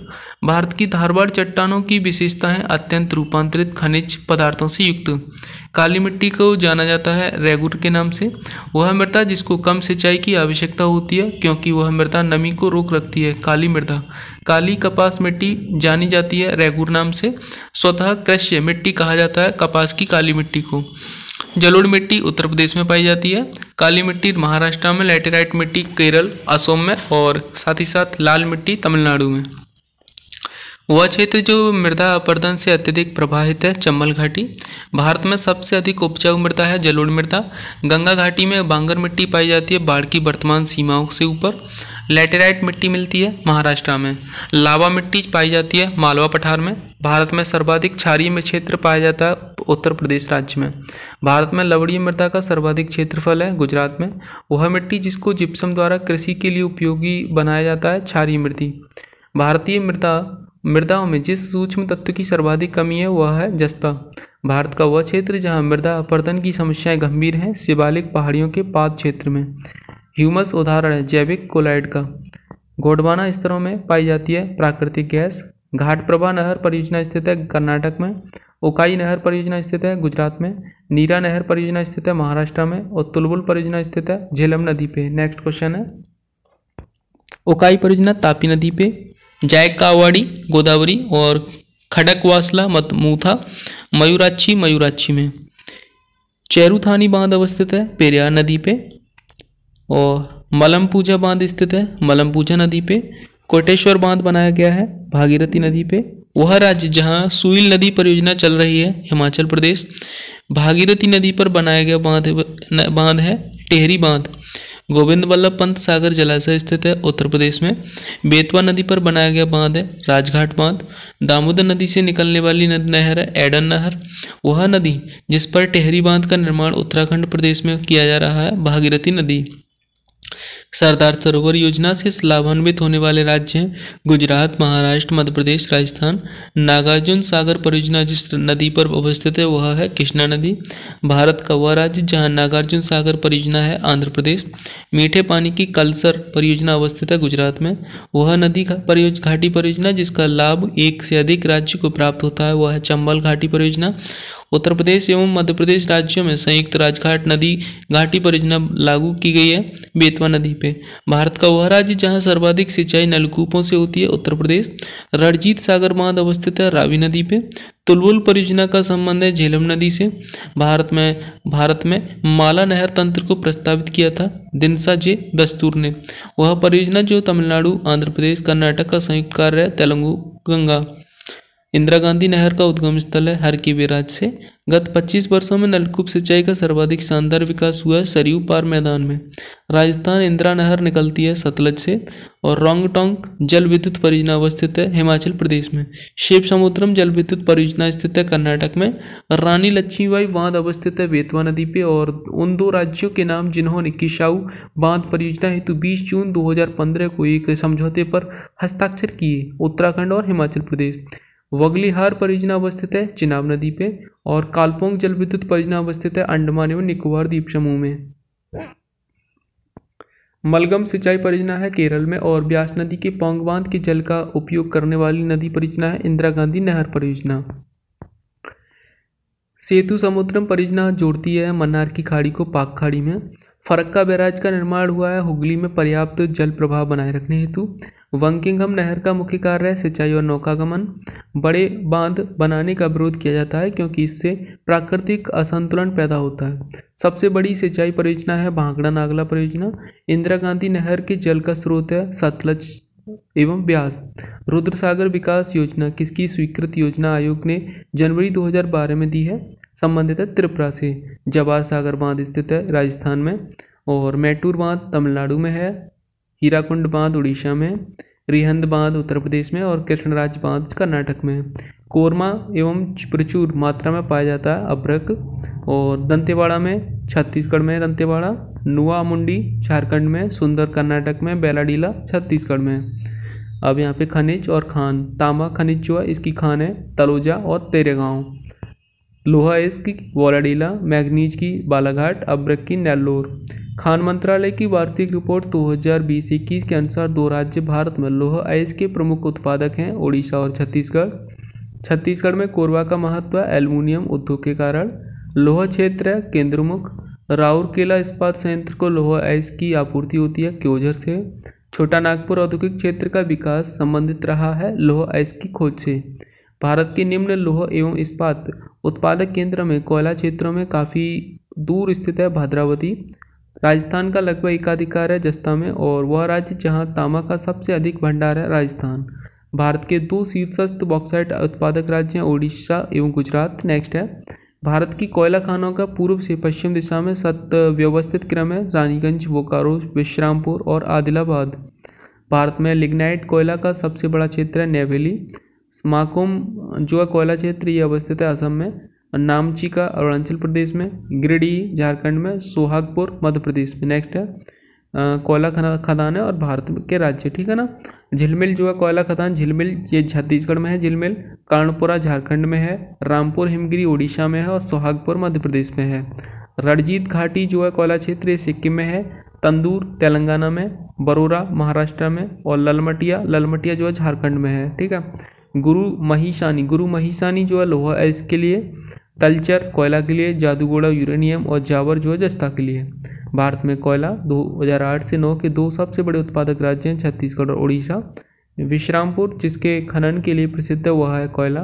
भारत की धारवाड़ चट्टानों की विशेषता है अत्यंत रूपांतरित खनिज पदार्थों से युक्त काली मिट्टी को जाना जाता है रेगुर के नाम से वह मृदा जिसको कम सिंचाई की आवश्यकता होती है क्योंकि वह मृदा नमी को रोक रखती है काली मृदा काली कपास मिट्टी जानी जाती है रेगुर नाम से स्वतः कृष्य मिट्टी कहा जाता है कपास की काली मिट्टी को जलोढ़ मिट्टी उत्तर प्रदेश में पाई जाती है काली मिट्टी महाराष्ट्र में लेटेराइट मिट्टी केरल असोम में और साथ ही साथ लाल मिट्टी तमिलनाडु में वह क्षेत्र जो मृदा अपर्दन से अत्यधिक प्रभावित है चंबल घाटी भारत में सबसे अधिक उपजाऊ मृदा है जलोढ़ मृदा गंगा घाटी में बांगर मिट्टी पाई जाती है बाढ़ की वर्तमान सीमाओं से ऊपर लेटेराइट मिट्टी मिलती है महाराष्ट्र में लावा मिट्टी पाई जाती है मालवा पठार में भारत में सर्वाधिक क्षारीय क्षेत्र पाया जाता है उत्तर प्रदेश राज्य में भारत में लवणीय मृदा का सर्वाधिक क्षेत्रफल है गुजरात में वह मिट्टी जिसको जिप्सम द्वारा कृषि के लिए उपयोगी बनाया जाता है क्षारीय मृति भारतीय मृदा मृदाओं में जिस सूक्ष्म तत्व की सर्वाधिक कमी है वह है जस्ता भारत का वह क्षेत्र जहाँ मृदा अपरदन की समस्याएं गंभीर हैं शिवालिक पहाड़ियों के पाद क्षेत्र में ह्यूमस उदाहरण है जैविक कोलाइड का गोडवाना स्तरों में पाई जाती है प्राकृतिक गैस घाटप्रभा नहर परियोजना स्थित है कर्नाटक में ओकाई नहर परियोजना स्थित है गुजरात में नीरा नहर परियोजना स्थित है महाराष्ट्र में और तुलबुल परियोजना स्थित है झेलम नदी पे नेक्स्ट क्वेश्चन है ओकाई परियोजना तापी नदी पे जायकावाड़ी गोदावरी और खडकवासला मत मूथा मयूराक्षी मयूराक्षी में चेरुथानी बांध अवस्थित है पेरियार नदी पे और मलमपूजा बांध स्थित है पूजा नदी पे कोटेश्वर बांध बनाया गया है भागीरथी नदी पे वह राज्य जहां सुइल नदी परियोजना चल रही है हिमाचल प्रदेश भागीरथी नदी पर बनाया गया बांध बांध है टेहरी बांध गोविंद वल्लभ पंत सागर जलाशय स्थित है उत्तर प्रदेश में बेतवा नदी पर बनाया गया बांध है राजघाट बांध दामोदर नदी से निकलने वाली नहर है एडन नहर वह नदी जिस पर टेहरी बांध का निर्माण उत्तराखंड प्रदेश में किया जा रहा है भागीरथी नदी सरदार सरोवर योजना से लाभान्वित होने वाले राज्य हैं गुजरात महाराष्ट्र मध्य प्रदेश राजस्थान नागार्जुन सागर परियोजना जिस नदी पर अवस्थित है वह है कृष्णा नदी भारत का वह राज्य जहाँ नागार्जुन सागर परियोजना है आंध्र प्रदेश मीठे पानी की कल्सर परियोजना अवस्थित है गुजरात में वह नदी परियोज घाटी परियोजना जिसका लाभ एक से अधिक राज्य को प्राप्त होता है वह है चंबल घाटी परियोजना उत्तर प्रदेश एवं मध्य प्रदेश राज्यों में संयुक्त राजघाट नदी घाटी परियोजना लागू की गई है बेतवा नदी महाद्वीप पे भारत का वह राज्य जहाँ सर्वाधिक सिंचाई नलकूपों से होती है उत्तर प्रदेश रणजीत सागर बांध अवस्थित है रावी नदी पे तुलबुल परियोजना का संबंध है झेलम नदी से भारत में भारत में माला नहर तंत्र को प्रस्तावित किया था दिनसा जे दस्तूर ने वह परियोजना जो तमिलनाडु आंध्र प्रदेश कर्नाटक का संयुक्त कार्य है तेलंगू गंगा इंदिरा गांधी नहर का उद्गम स्थल है हर की विराज से गत 25 वर्षों में नलकूप सिंचाई का सर्वाधिक शानदार विकास हुआ है सरयू पार मैदान में राजस्थान इंदिरा नहर निकलती है सतलज से और रोंगटोंग जल विद्युत परियोजना अवस्थित है हिमाचल प्रदेश में शिव समुद्रम जल विद्युत परियोजना स्थित है कर्नाटक में रानी लक्ष्मीबाई बांध अवस्थित है बेतवा नदी पे और उन दो राज्यों के नाम जिन्होंने किशाऊ बांध परियोजना हेतु बीस जून दो को एक समझौते पर हस्ताक्षर किए उत्तराखंड और हिमाचल प्रदेश वगलीहार परियोजना अवस्थित है चिनाब नदी पे और कालपोंग जल विद्युत परियोजना अवस्थित है अंडमान एवं निकोबार द्वीप समूह में मलगम सिंचाई परियोजना है केरल में और ब्यास नदी के पोंग बांध के जल का उपयोग करने वाली नदी परियोजना है इंदिरा गांधी नहर परियोजना सेतु समुद्रम परियोजना जोड़ती है मन्नार की खाड़ी को पाक खाड़ी में फरक्का बैराज का निर्माण हुआ है हुगली में पर्याप्त जल प्रभाव बनाए रखने हेतु वंकिंगम नहर का मुख्य कार्य है सिंचाई और नौकागमन बड़े बांध बनाने का विरोध किया जाता है क्योंकि इससे प्राकृतिक असंतुलन पैदा होता है सबसे बड़ी सिंचाई परियोजना है भांगड़ा नागला परियोजना इंदिरा गांधी नहर के जल का स्रोत है सतलज एवं ब्यास रुद्रसागर विकास योजना किसकी स्वीकृत योजना आयोग ने जनवरी 2012 में दी है संबंधित है त्रिपुरा से जवाहर सागर बांध स्थित है राजस्थान में और मैटूर बांध तमिलनाडु में है हीराकुंड बांध उड़ीसा में रिहंद बांध उत्तर प्रदेश में और कृष्णराज बांध कर्नाटक में कोरमा एवं प्रचुर मात्रा में पाया जाता है अभ्रक और दंतेवाड़ा में छत्तीसगढ़ में दंतेवाड़ा नुआ मुंडी झारखंड में सुंदर कर्नाटक में बेलाडीला छत्तीसगढ़ में अब यहाँ पे खनिज और खान तांबा खनिज जो है इसकी खान है तलोजा और तेरेगांव लोहा की वालाडीला मैगनीज की बालाघाट अब्रक की नेल्लोर खान मंत्रालय की वार्षिक रिपोर्ट 2020-21 के अनुसार दो राज्य भारत में लोहा आइस के प्रमुख उत्पादक हैं ओडिशा और छत्तीसगढ़ छत्तीसगढ़ में कोरबा का महत्व एल्युमिनियम उद्योग के कारण लोहा क्षेत्र केंद्रमुख राउरकेला इस्पात संयंत्र को लोहा आइस की आपूर्ति होती है क्योजर से छोटा नागपुर औद्योगिक क्षेत्र का विकास संबंधित रहा है लोह आइस की खोज से भारत के निम्न लोह एवं इस्पात उत्पादक केंद्र में कोयला क्षेत्रों में काफ़ी दूर स्थित है भद्रावती राजस्थान का लगभग एकाधिकार है जस्ता में और वह राज्य जहाँ तांबा का सबसे अधिक भंडार है राजस्थान भारत के दो शीर्षस्थ बॉक्साइट उत्पादक राज्य हैं उड़ीसा एवं गुजरात नेक्स्ट है भारत की कोयला खानों का पूर्व से पश्चिम दिशा में सत व्यवस्थित क्रम है रानीगंज बोकारो विश्रामपुर और आदिलाबाद भारत में लिग्नाइट कोयला का सबसे बड़ा क्षेत्र है नेवेली माकोम जो है कोयला क्षेत्र ये अवस्थित है असम में नामची का अरुणाचल प्रदेश में गिरिडीह झारखंड में सोहागपुर मध्य प्रदेश में नेक्स्ट है कोयला खदान है और भारत के राज्य ठीक है ना झिलमिल जो है कोयला खदान झिलमिल ये छत्तीसगढ़ में है झिलमिल कर्णपुरा झारखंड में है रामपुर हिमगिरी उड़ीसा में है और सोहागपुर मध्य प्रदेश में है रणजीत घाटी जो है कोयला क्षेत्र ये सिक्किम में है तंदूर तेलंगाना में बरोरा महाराष्ट्र में और ललमटिया ललमटिया जो है झारखंड में है ठीक है गुरु महिषानी गुरु महिषानी जो है लोहा है इसके लिए तलचर कोयला के लिए जादूगोड़ा यूरेनियम और जावर जो है जस्ता के लिए भारत में कोयला 2008 से 9 के दो सबसे बड़े उत्पादक राज्य हैं छत्तीसगढ़ और उड़ीसा विश्रामपुर जिसके खनन के लिए प्रसिद्ध है वह है कोयला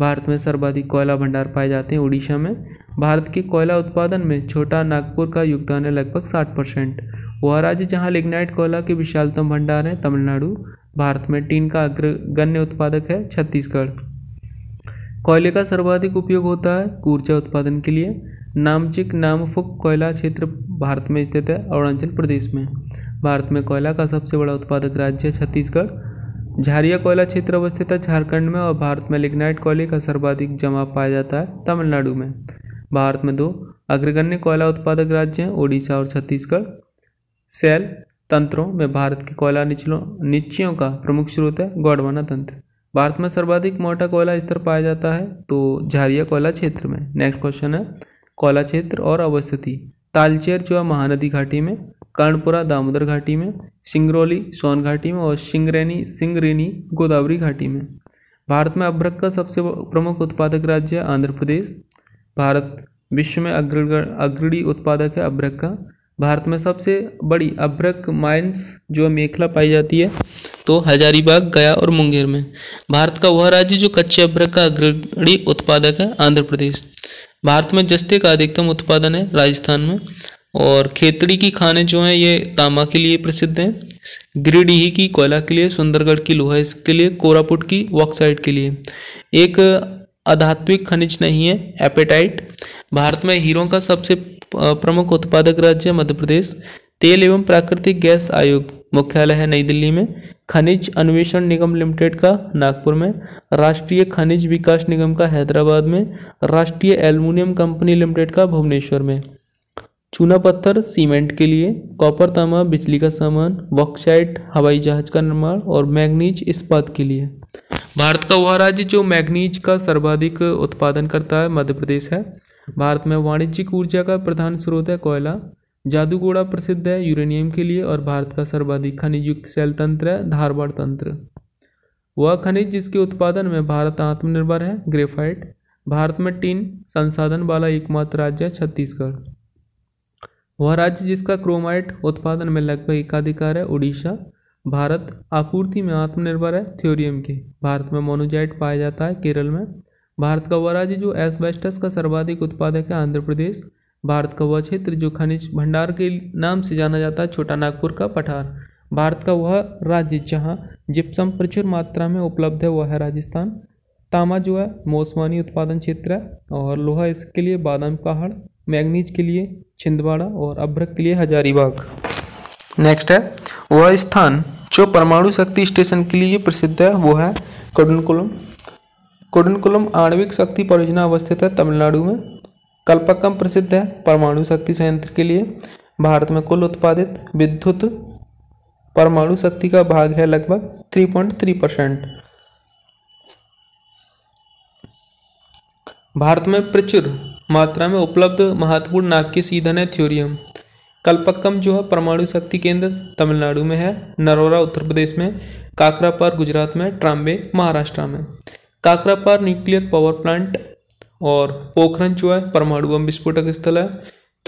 भारत में सर्वाधिक कोयला भंडार पाए जाते हैं उड़ीसा में भारत के कोयला उत्पादन में छोटा नागपुर का योगदान है लगभग साठ परसेंट वह राज्य जहाँ लिग्नाइट कोयला के विशालतम भंडार है तमिलनाडु भारत में टीन का अग्रगण्य उत्पादक है छत्तीसगढ़ कोयले का सर्वाधिक उपयोग होता है ऊर्जा उत्पादन के लिए नामचिक नामफुक कोयला क्षेत्र भारत में स्थित है अरुणाचल प्रदेश में भारत में कोयला का सबसे बड़ा उत्पादक राज्य है छत्तीसगढ़ झारिया कोयला क्षेत्र अवस्थित है झारखंड में और भारत में लिग्नाइट कोयले का सर्वाधिक जमा पाया जाता है तमिलनाडु में भारत में दो अग्रगण्य कोयला उत्पादक राज्य हैं ओडिशा और छत्तीसगढ़ सेल तंत्रों में भारत के कोयला निचलों निचियों का प्रमुख स्रोत है गौड़वाना तंत्र भारत में सर्वाधिक मोटा कोयला स्तर पाया जाता है तो झारिया कोयला क्षेत्र में नेक्स्ट क्वेश्चन है कोयला क्षेत्र और अवस्थिति तालचेर जो है महानदी घाटी में कर्णपुरा दामोदर घाटी में सिंगरौली सोन घाटी में और सिंगरेनी सिंगरेनी गोदावरी घाटी में भारत में अभ्रक का सबसे प्रमुख उत्पादक राज्य है आंध्र प्रदेश भारत विश्व में अग्रणी उत्पादक है अभ्रक का भारत में सबसे बड़ी अभ्रक माइंस जो मेखला पाई जाती है तो हजारीबाग गया और मुंगेर में भारत का वह राज्य जो कच्चे अभ्रक का अग्रणी उत्पादक है आंध्र प्रदेश भारत में जस्ते का अधिकतम उत्पादन है राजस्थान में और खेतड़ी की खाने जो हैं ये तांबा के लिए प्रसिद्ध हैं गिरिडीह की कोयला के लिए सुंदरगढ़ की लोहा इसके लिए कोरापुट की वॉक्साइड के लिए एक अधात्विक खनिज नहीं है एपेटाइट भारत में हीरों का सबसे प्रमुख उत्पादक राज्य है मध्य प्रदेश तेल एवं प्राकृतिक गैस आयोग मुख्यालय है नई दिल्ली में खनिज अन्वेषण निगम लिमिटेड का नागपुर में राष्ट्रीय खनिज विकास निगम का हैदराबाद में राष्ट्रीय एल्युमिनियम कंपनी लिमिटेड का भुवनेश्वर में चूना पत्थर सीमेंट के लिए कॉपर तामा बिजली का सामान बॉक्साइट हवाई जहाज का निर्माण और मैग्नीज इस्पात के लिए भारत का वह राज्य जो मैग्नीज का सर्वाधिक उत्पादन करता है मध्य प्रदेश है भारत में वाणिज्यिक ऊर्जा का प्रधान स्रोत है कोयला जादूगोड़ा प्रसिद्ध है यूरेनियम के लिए और भारत का सर्वाधिक खनिज युक्त सेल तंत्र है धारवाड़ तंत्र वह खनिज जिसके उत्पादन में भारत आत्मनिर्भर है ग्रेफाइट भारत में टीन संसाधन वाला एकमात्र राज्य है छत्तीसगढ़ वह राज्य जिसका क्रोमाइट उत्पादन में लगभग एकाधिकार है उड़ीसा भारत आपूर्ति में आत्मनिर्भर है थ्योरियम के भारत में मोनोजाइट पाया जाता है केरल में भारत का वह राज्य जो एसबेस्टस का सर्वाधिक उत्पादक है आंध्र प्रदेश भारत का वह क्षेत्र जो खनिज भंडार के नाम से जाना जाता है छोटा नागपुर का पठार भारत का वह राज्य जहाँ जिप्सम प्रचुर मात्रा में उपलब्ध है वह है राजस्थान तामा जो है मौसमानी उत्पादन क्षेत्र है और लोहा इसके लिए बादाम पहाड़ मैगनीज के लिए छिंदवाड़ा और अभ्रक के लिए हजारीबाग नेक्स्ट है वह स्थान जो परमाणु शक्ति स्टेशन के लिए प्रसिद्ध है वो है कोडनकुलम कोडनकुलम आणविक शक्ति परियोजना अवस्थित है तमिलनाडु में कल्पक्कम प्रसिद्ध है परमाणु शक्ति संयंत्र के लिए भारत में कुल उत्पादित विद्युत परमाणु शक्ति का भाग है लगभग three point three percent Bharat में प्रचुर मात्रा में उपलब्ध महत्वपूर्ण नाभिकीय सीधन है थ्योरियम कल्पक्कम जो है परमाणु शक्ति केंद्र तमिलनाडु में है नरोरा उत्तर प्रदेश में काकरापार गुजरात में ट्राम्बे महाराष्ट्र में काकरापार न्यूक्लियर पावर प्लांट और पोखरण जो है परमाणु बम विस्फोटक स्थल है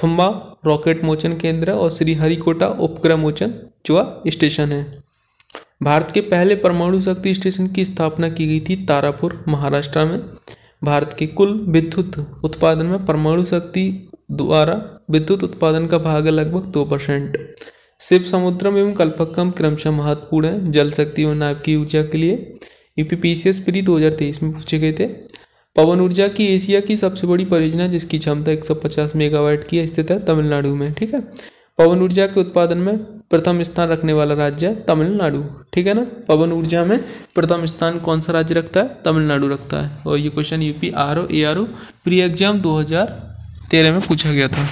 थुम्बा रॉकेट मोचन केंद्र और श्रीहरिकोटा उपग्रह मोचन जो है स्टेशन है भारत के पहले परमाणु शक्ति स्टेशन की स्थापना की गई थी तारापुर महाराष्ट्र में भारत के कुल विद्युत उत्पादन में परमाणु शक्ति द्वारा विद्युत उत्पादन का भाग है लगभग दो परसेंट शिव समुद्रम एवं कल्पक्कम क्रमशः महत्वपूर्ण है जल शक्ति एवं नाव की ऊर्जा के लिए U P P C S pre दो हज़ार तेईस में पूछे गए थे पवन ऊर्जा की एशिया की सबसे बड़ी परियोजना जिसकी क्षमता एक सौ पचास मेगावाट की स्थित है तमिलनाडु में ठीक है पवन ऊर्जा के उत्पादन में प्रथम स्थान रखने वाला राज्य है तमिलनाडु ठीक है ना पवन ऊर्जा में प्रथम स्थान कौन सा राज्य रखता है तमिलनाडु रखता है और ये question UP R O A R O pre exam दो हज़ार तेरह में पूछा गया था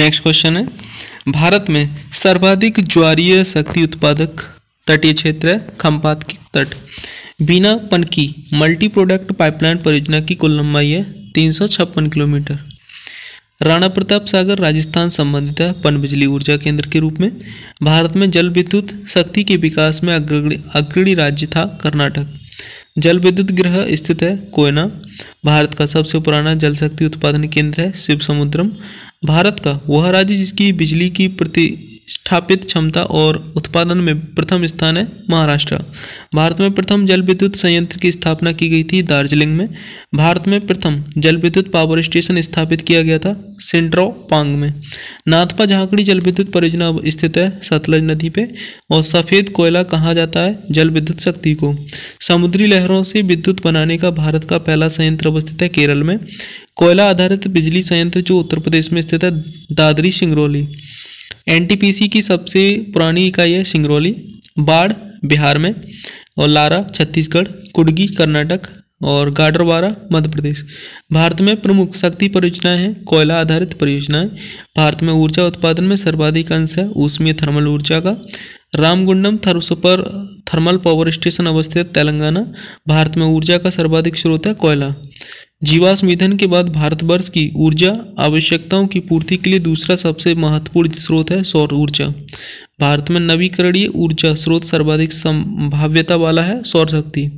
नेक्स्ट क्वेश्चन है भारत में सर्वाधिक ज्वारीय शक्ति उत्पादक तटीय क्षेत्र है खम्पात की तट बिना पनकी मल्टी प्रोडक्ट पाइपलाइन परियोजना की कुल लंबाई है तीन सौ छप्पन किलोमीटर राणा प्रताप सागर राजस्थान संबंधित है पन बिजली ऊर्जा केंद्र के रूप में भारत में जल विद्युत शक्ति के विकास में अग्रणी राज्य था कर्नाटक जल विद्युत गृह स्थित है कोयना भारत का सबसे पुराना जल शक्ति उत्पादन केंद्र है शिव समुद्रम भारत का वह राज्य जिसकी बिजली की प्रति स्थापित क्षमता और उत्पादन में प्रथम स्थान है महाराष्ट्र भारत में प्रथम जल विद्युत संयंत्र की स्थापना की गई थी दार्जिलिंग में भारत में प्रथम जल विद्युत पावर स्टेशन स्थापित किया गया था सेंट्रो पांग में नाथपा झांकड़ी जल विद्युत परियोजना स्थित है सतलज नदी पे और सफ़ेद कोयला कहा जाता है जल विद्युत शक्ति को समुद्री लहरों से विद्युत बनाने का भारत का पहला संयंत्र अवस्थित है केरल में कोयला आधारित बिजली संयंत्र जो उत्तर प्रदेश में स्थित है दादरी सिंगरौली एनटीपीसी की सबसे पुरानी इकाई है सिंगरौली बाढ़ बिहार में और लारा छत्तीसगढ़ कुडगी कर्नाटक और गाडरवारा मध्य प्रदेश भारत में प्रमुख शक्ति परियोजनाएं हैं कोयला आधारित परियोजनाएं भारत में ऊर्जा उत्पादन में सर्वाधिक अंश है उसमें थर्मल ऊर्जा का Ramagundam super thermal power station अवस्थित तेलंगाना भारत में ऊर्जा का सर्वाधिक स्रोत है कोयला जीवाश्म ईंधन के बाद भारतवर्ष की ऊर्जा आवश्यकताओं की पूर्ति के लिए दूसरा सबसे महत्वपूर्ण स्रोत है सौर ऊर्जा भारत में नवीकरणीय ऊर्जा स्रोत सर्वाधिक संभाव्यता वाला है सौर शक्ति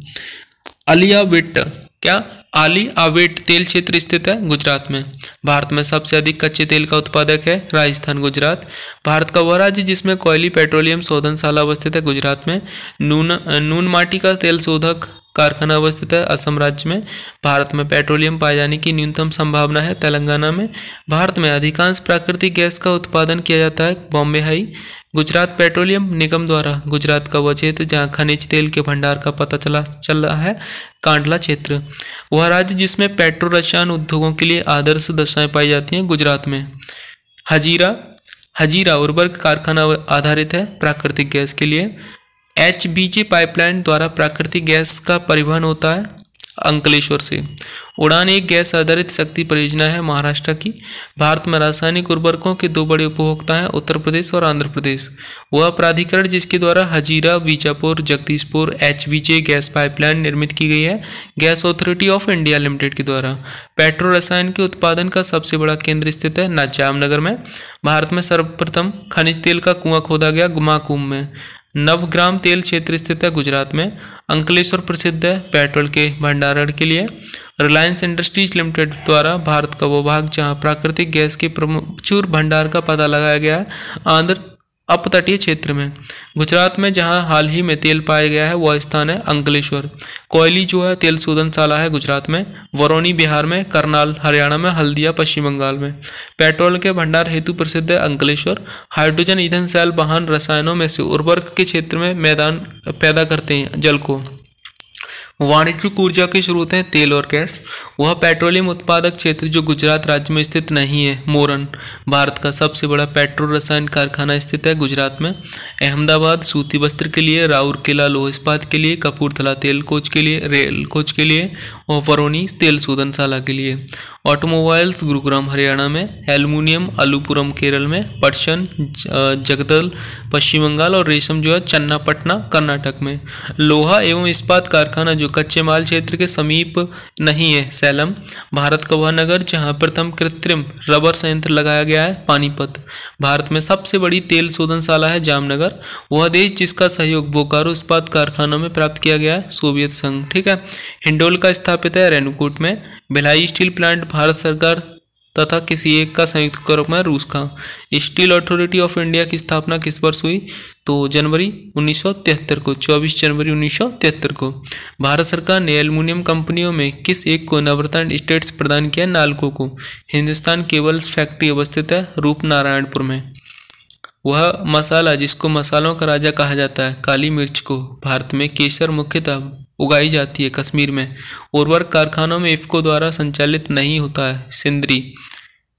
अलियावेट क्या आली आवेट तेल क्षेत्र स्थित है गुजरात में भारत में सबसे अधिक कच्चे तेल का उत्पादक है राजस्थान गुजरात भारत का वह राज्य जिसमें कोयली पेट्रोलियम शोधनशाला अवस्थित है गुजरात में नून नून माटी का तेल शोधक कारखाना अवस्थित है असम राज्य में भारत में पेट्रोलियम पाए जाने की न्यूनतम संभावना है तेलंगाना में भारत में अधिकांश प्राकृतिक गैस का उत्पादन किया जाता है बॉम्बे हाई गुजरात पेट्रोलियम निगम द्वारा गुजरात का वह क्षेत्र जहाँ खनिज तेल के भंडार का पता चला चल रहा है कांडला क्षेत्र वह राज्य जिसमें पेट्रो रसायन उद्योगों के लिए आदर्श दशाएं पाई जाती हैं गुजरात में हजीरा हजीरा उर्वरक कारखाना आधारित है प्राकृतिक गैस के लिए एच पाइपलाइन द्वारा प्राकृतिक गैस का परिवहन होता है अंकलेश्वर से उड़ान एक गैस आधारित शक्ति परियोजना है महाराष्ट्र की भारत में रासायनिक उर्वरकों के दो बड़े उपभोक्ता हैं उत्तर प्रदेश और आंध्र प्रदेश वह प्राधिकरण जिसके द्वारा Hazira Bijapur Jagdishpur H gas pipeline निर्मित की गई है gas authority of India limited के द्वारा पेट्रो रसायन के उत्पादन का सबसे बड़ा केंद्र स्थित है ना जामनगर में भारत में सर्वप्रथम खनिज तेल का कुआं खोदा गया गुमा में नवग्राम तेल क्षेत्र स्थित है गुजरात में अंकलेश्वर प्रसिद्ध है पेट्रोल के भंडारण के लिए रिलायंस इंडस्ट्रीज लिमिटेड द्वारा भारत का वो भाग जहाँ प्राकृतिक गैस के प्रचुर भंडार का पता लगाया गया है आंध्र अपतटीय क्षेत्र में गुजरात में जहाँ हाल ही में तेल पाया गया है वह स्थान है अंकलेश्वर कोयली जो है तेल शोधनशाला है गुजरात में वरौनी बिहार में करनाल हरियाणा में हल्दिया पश्चिम बंगाल में पेट्रोल के भंडार हेतु प्रसिद्ध है अंकलेश्वर हाइड्रोजन ईंधन सेल वाहन रसायनों में से उर्वरक के क्षेत्र में मैदान पैदा करते हैं जल को वाणिज्यिक ऊर्जा के स्रोत हैं तेल और गैस वह पेट्रोलियम उत्पादक क्षेत्र जो गुजरात राज्य में स्थित नहीं है मोरन भारत का सबसे बड़ा पेट्रोल रसायन कारखाना स्थित है गुजरात में अहमदाबाद सूती वस्त्र के लिए राउरकेला लोह इस्पात के लिए कपूरथला तेल कोच के लिए रेल कोच के लिए और वरौनी तेल शोधनशाला के लिए ऑटोमोबाइल्स गुरुग्राम हरियाणा में एलमिनियम आलूपुरम केरल में पटसन जगदल पश्चिम बंगाल और रेशम जो है चन्नापटना कर्नाटक में लोहा एवं इस्पात कारखाना जो कच्चे माल क्षेत्र के समीप नहीं है सैलम भारत का वह नगर जहाँ प्रथम कृत्रिम रबर संयंत्र लगाया गया है पानीपत भारत में सबसे बड़ी तेल शोधनशाला है जामनगर वह देश जिसका सहयोग बोकारो इस्पात कारखानों में प्राप्त किया गया है सोवियत संघ ठीक है हिंडोल का स्थापित है रेनुकूट में भिलाई स्टील प्लांट भारत सरकार तथा किसी एक का संयुक्त रूप है रूस का स्टील अथॉरिटी ऑफ इंडिया की स्थापना किस वर्ष हुई तो जनवरी 1973 को 24 जनवरी 1973 को भारत सरकार ने एल्यूमिनियम कंपनियों में किस एक को नवरत्न स्टेट्स प्रदान किया नालको को हिंदुस्तान केबल्स फैक्ट्री अवस्थित है रूप नारायणपुर में वह मसाला जिसको मसालों का राजा कहा जाता है काली मिर्च को भारत में केसर मुख्यतः उगाई जाती है कश्मीर में उर्वरक कारखानों में इफ्को द्वारा संचालित नहीं होता है सिंदरी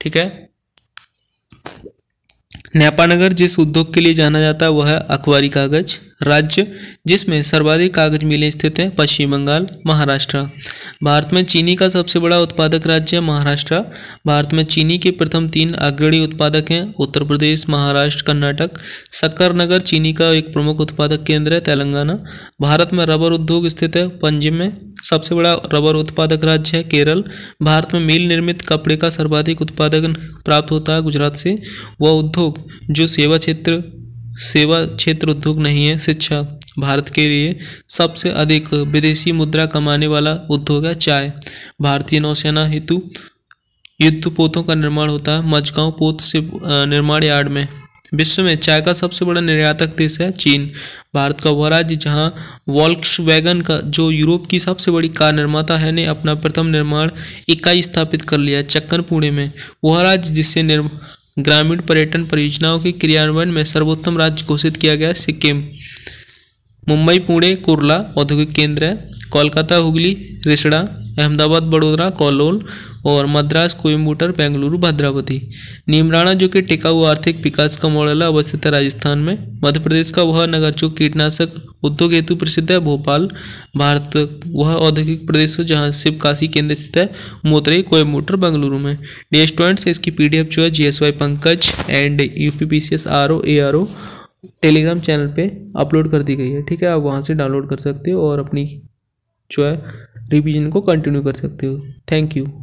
ठीक है न्यापानगर जिस उद्योग के लिए जाना जाता है वह है अखबारी कागज राज्य जिसमें सर्वाधिक कागज मिले स्थित हैं पश्चिम बंगाल महाराष्ट्र भारत में चीनी का सबसे बड़ा उत्पादक राज्य है महाराष्ट्र भारत में चीनी के प्रथम तीन अग्रणी उत्पादक हैं उत्तर प्रदेश महाराष्ट्र कर्नाटक शक्कर नगर चीनी का एक प्रमुख उत्पादक केंद्र है तेलंगाना भारत में रबर उद्योग स्थित है पंजिम में सबसे बड़ा रबर उत्पादक राज्य है केरल भारत में मिल निर्मित कपड़े का सर्वाधिक उत्पादन प्राप्त होता है गुजरात से वह उद्योग जो सेवा क्षेत्र सेवा क्षेत्र उद्योग नहीं है शिक्षा भारत के लिए सबसे अधिक विदेशी मुद्रा कमाने वाला उद्योग है चाय भारतीय नौसेना हेतु युद्ध पोतों का निर्माण होता है मजगांव पोत से निर्माण यार्ड में विश्व में चाय का सबसे बड़ा निर्यातक देश है चीन भारत का वह राज्य जहाँ वॉल्क्स वैगन का जो यूरोप की सबसे बड़ी कार निर्माता है ने अपना प्रथम निर्माण इकाई स्थापित कर लिया चक्कन पुणे में वह राज्य जिससे निर्मा ग्रामीण पर्यटन परियोजनाओं के क्रियान्वयन में सर्वोत्तम राज्य घोषित किया गया सिक्किम मुंबई पुणे कुरला औद्योगिक केंद्र कोलकाता हुगली रिसड़ा अहमदाबाद बड़ोदरा कोलोल और मद्रास कोयम्बूटर बेंगलुरु भद्रावती नीमराणा जो कि टिकाऊ आर्थिक विकास का मॉडल है अवस्थित है राजस्थान में मध्य प्रदेश का वह नगर जो कीटनाशक उद्योग हेतु प्रसिद्ध है भोपाल भारत वह औद्योगिक प्रदेश हो जहाँ काशी केंद्र स्थित है मोतरे कोयम्बूटर बेंगलुरु में डी स्टूडेंट्स इसकी पी जो है जी Pankaj and U P P C S R O A R O telegram channel पे अपलोड कर दी गई है ठीक है आप वहाँ से डाउनलोड कर सकते हो और अपनी जो है रिविजन को कंटिन्यू कर सकते हो थैंक यू